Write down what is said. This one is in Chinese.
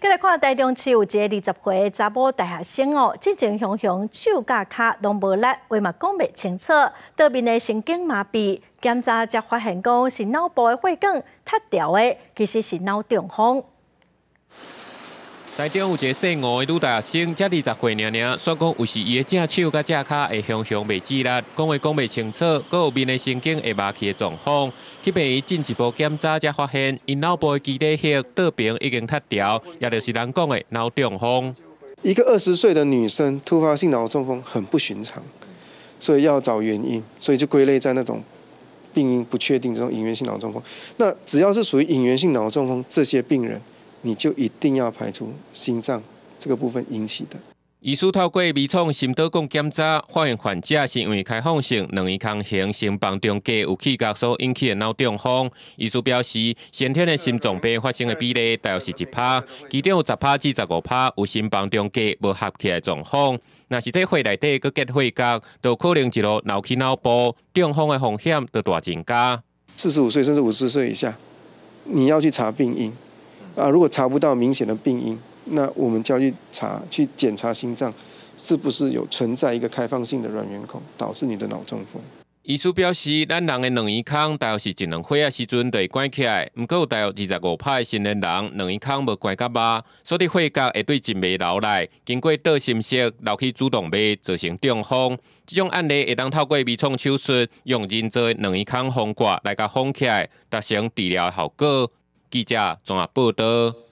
今日看台中市有一个二十岁查某大学生哦，正正雄雄手甲脚拢无力，话嘛讲袂清楚，到边的神经麻痹，检查才发现讲是脑部的血管脱掉的，其实是脑中风。台中有一个姓吴的女大学生，才二十岁，娘年，说讲有时伊的正手甲正脚会向向袂自然，讲话讲袂清楚，搁有面的神经会麻起状况。迄边伊进一步检查才发现，伊脑部的基底血带边已经脱掉，也著是人讲的脑中风。一个二十岁的女生突发性脑中风很不寻常，所以要找原因，所以就归类在那种病因不确定这种隐源性脑中风。那只要是属于隐源性脑中风，这些病人。你就一定要排除心脏这个部分引起的。医术透过微创心导管检查，发现患者是因为开放性、囊性心房中隔有气隔所引起的脑中风。医术表示，先天的心脏病发生的比例大约是一趴，其中有十趴至十五趴有心房中隔不合起的状况，若是这血内底个结血隔，都可能一路脑缺脑部中风的风险就大增加。四十五岁甚至五十岁以下，你要去查病因。啊！如果查不到明显的病因，那我们就要去查、去检查心脏，是不是有存在一个开放性的软圆孔，导致你的脑中风？医书表示，咱人的两耳孔大约是一两岁的时阵会关起来，毋过大约二十五派诶成年人，两耳孔无关较闭，所以血甲会对静脉流来，经过倒心血流去主动脉，造成中风。这种案例会当透过微创手术，用人造两耳孔风挂来甲封起来，达成治疗效果。记者怎样报道？